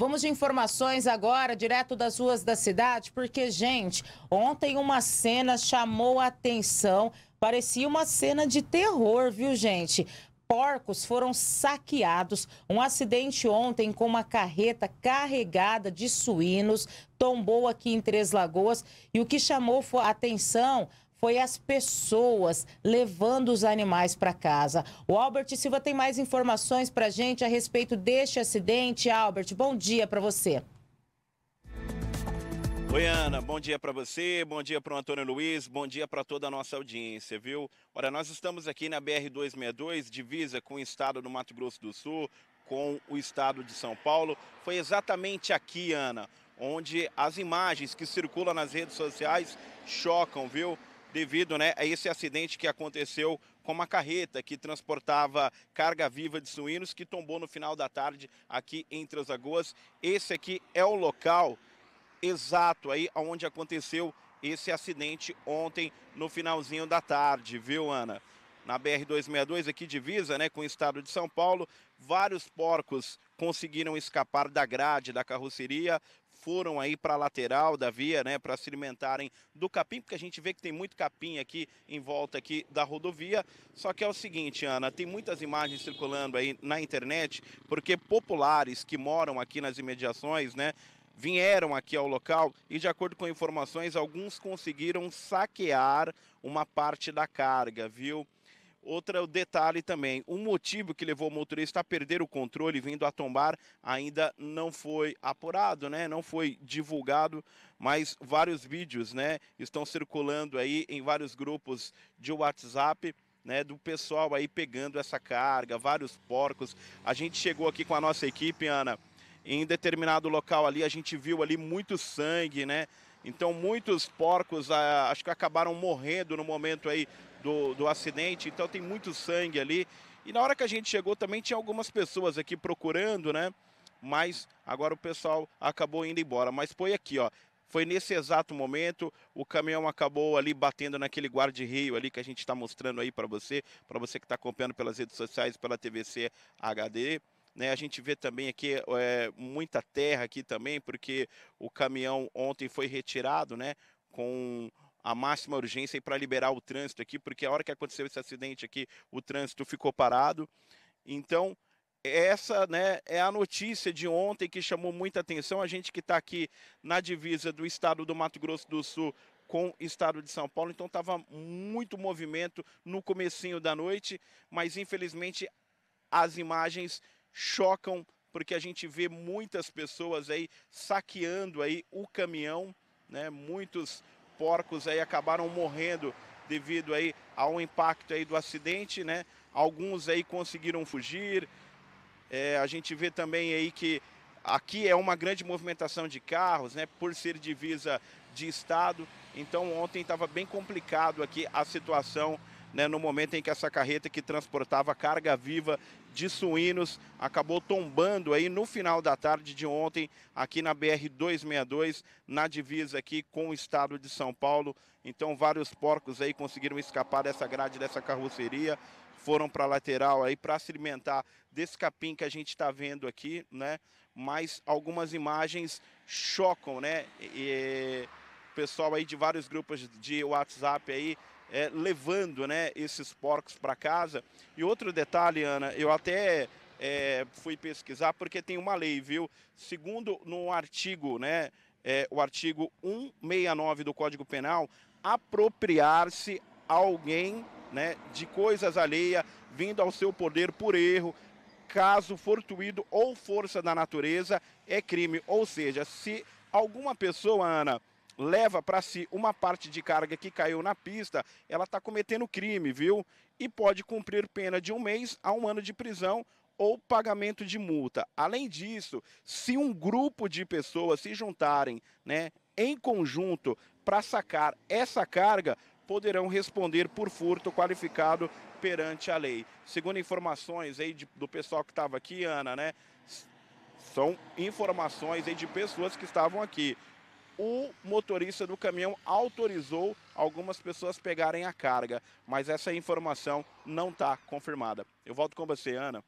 Vamos de informações agora, direto das ruas da cidade, porque, gente, ontem uma cena chamou a atenção. Parecia uma cena de terror, viu, gente? porcos foram saqueados. Um acidente ontem com uma carreta carregada de suínos tombou aqui em Três Lagoas e o que chamou a atenção foi as pessoas levando os animais para casa. O Albert Silva tem mais informações para a gente a respeito deste acidente. Albert, bom dia para você. Oi, Ana, bom dia para você, bom dia para o Antônio Luiz, bom dia para toda a nossa audiência, viu? Olha, nós estamos aqui na BR-262, divisa com o estado do Mato Grosso do Sul, com o estado de São Paulo. Foi exatamente aqui, Ana, onde as imagens que circulam nas redes sociais chocam, viu? devido né, a esse acidente que aconteceu com uma carreta que transportava carga viva de suínos que tombou no final da tarde aqui em Transagoas. Esse aqui é o local exato aí onde aconteceu esse acidente ontem no finalzinho da tarde, viu, Ana? Na BR-262 aqui divisa, né, com o estado de São Paulo, vários porcos conseguiram escapar da grade da carroceria, foram aí para a lateral da via, né, para se alimentarem do capim, porque a gente vê que tem muito capim aqui em volta aqui da rodovia. Só que é o seguinte, Ana, tem muitas imagens circulando aí na internet, porque populares que moram aqui nas imediações, né, vieram aqui ao local e, de acordo com informações, alguns conseguiram saquear uma parte da carga, viu? Outro detalhe também, o motivo que levou o motorista a perder o controle vindo a tombar ainda não foi apurado, né? Não foi divulgado, mas vários vídeos, né, estão circulando aí em vários grupos de WhatsApp. Né, do pessoal aí pegando essa carga, vários porcos. A gente chegou aqui com a nossa equipe, Ana, em determinado local ali, a gente viu ali muito sangue, né? Então muitos porcos, ah, acho que acabaram morrendo no momento aí do, do acidente, então tem muito sangue ali. E na hora que a gente chegou também tinha algumas pessoas aqui procurando, né? Mas agora o pessoal acabou indo embora. Mas foi aqui, ó. Foi nesse exato momento, o caminhão acabou ali batendo naquele guarda-rio ali que a gente está mostrando aí para você, para você que está acompanhando pelas redes sociais, pela TVC HD. Né, a gente vê também aqui é, muita terra aqui também, porque o caminhão ontem foi retirado, né? Com a máxima urgência para liberar o trânsito aqui, porque a hora que aconteceu esse acidente aqui, o trânsito ficou parado. Então, essa né, é a notícia de ontem que chamou muita atenção. A gente que está aqui na divisa do estado do Mato Grosso do Sul com o estado de São Paulo, então estava muito movimento no comecinho da noite, mas infelizmente as imagens chocam porque a gente vê muitas pessoas aí saqueando aí o caminhão, né? Muitos porcos aí acabaram morrendo devido aí ao impacto aí do acidente, né? Alguns aí conseguiram fugir. É, a gente vê também aí que aqui é uma grande movimentação de carros, né? Por ser divisa de estado, então ontem estava bem complicado aqui a situação né, no momento em que essa carreta que transportava carga viva de suínos acabou tombando aí no final da tarde de ontem aqui na BR 262, na divisa aqui com o estado de São Paulo. Então vários porcos aí conseguiram escapar dessa grade dessa carroceria, foram para a lateral aí para se alimentar desse capim que a gente está vendo aqui, né? Mas algumas imagens chocam, né? E, pessoal aí de vários grupos de WhatsApp aí é, levando né, esses porcos para casa. E outro detalhe, Ana, eu até é, fui pesquisar porque tem uma lei, viu? Segundo no artigo, né, é, o artigo 169 do Código Penal, apropriar-se alguém né, de coisas alheias vindo ao seu poder por erro, caso fortuito ou força da natureza, é crime. Ou seja, se alguma pessoa, Ana, leva para si uma parte de carga que caiu na pista, ela está cometendo crime, viu? E pode cumprir pena de um mês a um ano de prisão ou pagamento de multa. Além disso, se um grupo de pessoas se juntarem, né, em conjunto para sacar essa carga, poderão responder por furto qualificado perante a lei. Segundo informações aí de, do pessoal que estava aqui, Ana, né, são informações aí de pessoas que estavam aqui o motorista do caminhão autorizou algumas pessoas pegarem a carga, mas essa informação não está confirmada. Eu volto com você, Ana.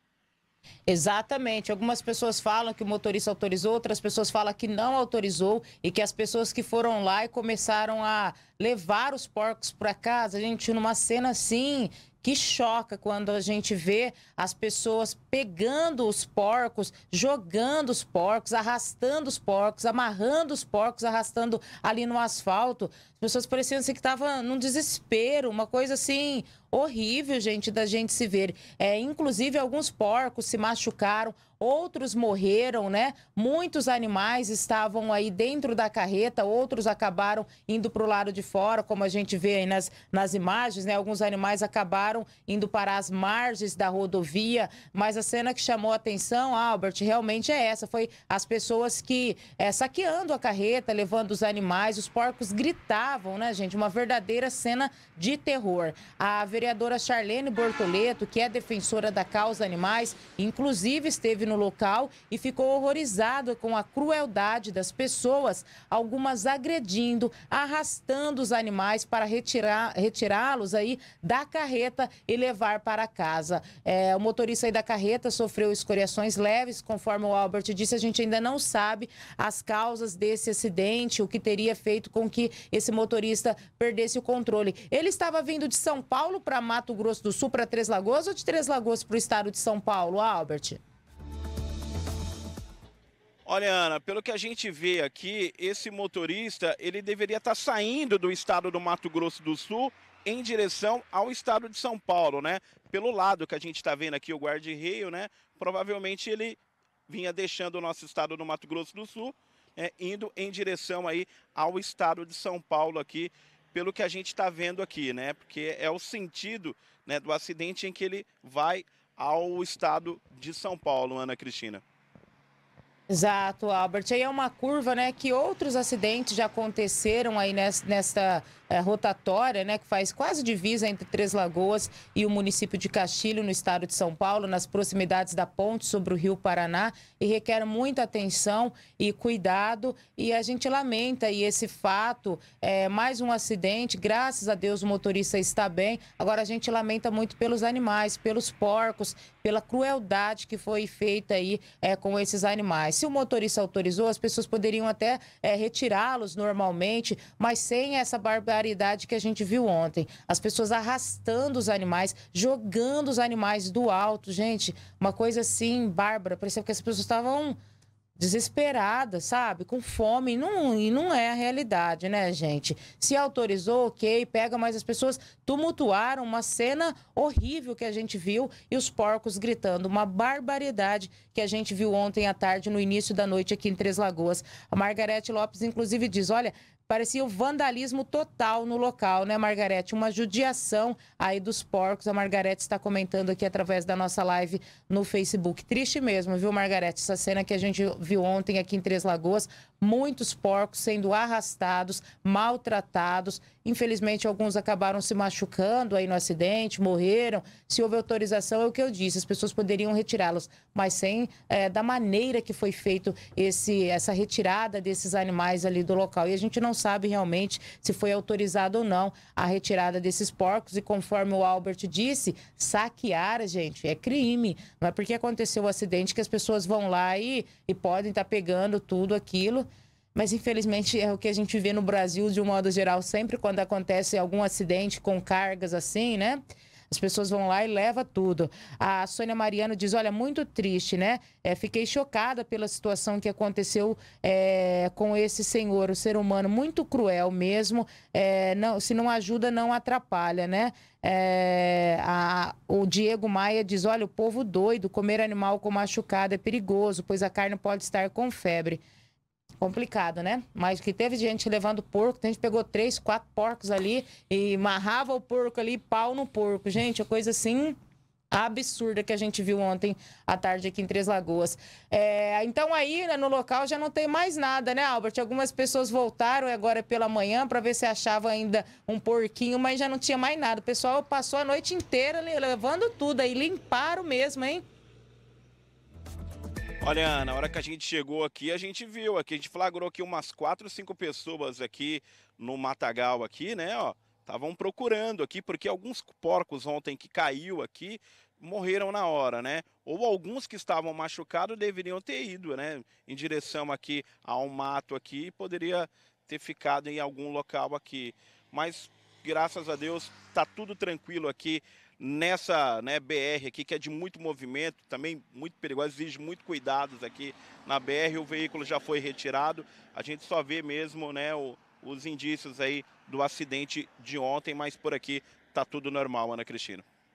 Exatamente. Algumas pessoas falam que o motorista autorizou, outras pessoas falam que não autorizou e que as pessoas que foram lá e começaram a levar os porcos para casa, a gente, numa cena assim que choca quando a gente vê as pessoas pegando os porcos, jogando os porcos, arrastando os porcos, amarrando os porcos, arrastando ali no asfalto. As pessoas pareciam assim que estavam num desespero, uma coisa assim horrível, gente, da gente se ver. É, inclusive, alguns porcos se machucaram, outros morreram, né? Muitos animais estavam aí dentro da carreta, outros acabaram indo para o lado de fora, como a gente vê aí nas, nas imagens, né? Alguns animais acabaram indo para as margens da rodovia, mas a cena que chamou a atenção, Albert, realmente é essa, foi as pessoas que é, saqueando a carreta, levando os animais, os porcos gritavam, né, gente? Uma verdadeira cena de terror. A vereadora Charlene Bortoleto, que é defensora da causa animais, inclusive esteve no no local e ficou horrorizado com a crueldade das pessoas, algumas agredindo, arrastando os animais para retirá-los aí da carreta e levar para casa. É, o motorista aí da carreta sofreu escoriações leves, conforme o Albert disse, a gente ainda não sabe as causas desse acidente, o que teria feito com que esse motorista perdesse o controle. Ele estava vindo de São Paulo para Mato Grosso do Sul, para Três Lagoas ou de Três Lagoas para o estado de São Paulo, Albert? Olha, Ana, pelo que a gente vê aqui, esse motorista ele deveria estar tá saindo do estado do Mato Grosso do Sul em direção ao estado de São Paulo, né? Pelo lado que a gente está vendo aqui, o guarda-reio, né? Provavelmente ele vinha deixando o nosso estado do Mato Grosso do Sul, é, indo em direção aí ao estado de São Paulo aqui, pelo que a gente está vendo aqui, né? Porque é o sentido né, do acidente em que ele vai ao estado de São Paulo, Ana Cristina. Exato, Albert. Aí é uma curva, né, que outros acidentes já aconteceram aí nessa, é, rotatória, né, que faz quase divisa entre Três Lagoas e o município de Castilho, no estado de São Paulo, nas proximidades da ponte sobre o Rio Paraná, e requer muita atenção e cuidado. E a gente lamenta e esse fato, é, mais um acidente, graças a Deus o motorista está bem. Agora a gente lamenta muito pelos animais, pelos porcos, pela crueldade que foi feita aí é, com esses animais. Se o motorista autorizou, as pessoas poderiam até é, retirá-los normalmente, mas sem essa barbaridade barbaridade que a gente viu ontem. As pessoas arrastando os animais, jogando os animais do alto, gente. Uma coisa assim, bárbara. Parecia que as pessoas estavam desesperadas, sabe? Com fome. E não, e não é a realidade, né, gente? Se autorizou, ok, pega, mas as pessoas tumultuaram uma cena horrível que a gente viu e os porcos gritando. Uma barbaridade que a gente viu ontem à tarde, no início da noite aqui em Três Lagoas. A Margarete Lopes, inclusive, diz: olha, parecia o um vandalismo total no local, né, Margarete? Uma judiação aí dos porcos. A Margarete está comentando aqui através da nossa live no Facebook. Triste mesmo, viu, Margarete? Essa cena que a gente viu ontem aqui em Três Lagoas, muitos porcos sendo arrastados, maltratados. Infelizmente, alguns acabaram se machucando aí no acidente, morreram. Se houve autorização, é o que eu disse, as pessoas poderiam retirá-los, mas sem é, da maneira que foi feito esse, essa retirada desses animais ali do local. E a gente não sabe realmente se foi autorizado ou não a retirada desses porcos. E conforme o Albert disse, saquear, gente, é crime. Não é porque aconteceu o acidente que as pessoas vão lá e, e podem estar tá pegando tudo aquilo mas infelizmente é o que a gente vê no Brasil de um modo geral, sempre quando acontece algum acidente com cargas assim, né? As pessoas vão lá e leva tudo. A Sônia Mariano diz: olha, muito triste, né? É, fiquei chocada pela situação que aconteceu é, com esse senhor, o ser humano muito cruel mesmo. É, não, se não ajuda, não atrapalha, né? É, a, o Diego Maia diz: olha, o povo doido, comer animal com machucado é perigoso, pois a carne pode estar com febre complicado, né? Mas que teve gente levando porco, a gente pegou três, quatro porcos ali e amarrava o porco ali, pau no porco. Gente, é coisa assim absurda que a gente viu ontem à tarde aqui em Três Lagoas. É, então aí né, no local já não tem mais nada, né, Albert? Algumas pessoas voltaram agora pela manhã para ver se achava ainda um porquinho, mas já não tinha mais nada. O pessoal passou a noite inteira levando tudo aí, limparam mesmo, hein? Olha, Ana, na hora que a gente chegou aqui, a gente viu aqui, a gente flagrou aqui umas quatro, cinco pessoas aqui no matagal aqui, né, ó. Estavam procurando aqui, porque alguns porcos ontem que caiu aqui morreram na hora, né? Ou alguns que estavam machucados deveriam ter ido, né? Em direção aqui ao mato aqui, poderia ter ficado em algum local aqui. Mas graças a Deus tá tudo tranquilo aqui nessa né, BR aqui, que é de muito movimento, também muito perigosa, exige muito cuidados aqui na BR. O veículo já foi retirado, a gente só vê mesmo né, o, os indícios aí do acidente de ontem, mas por aqui tá tudo normal, Ana Cristina.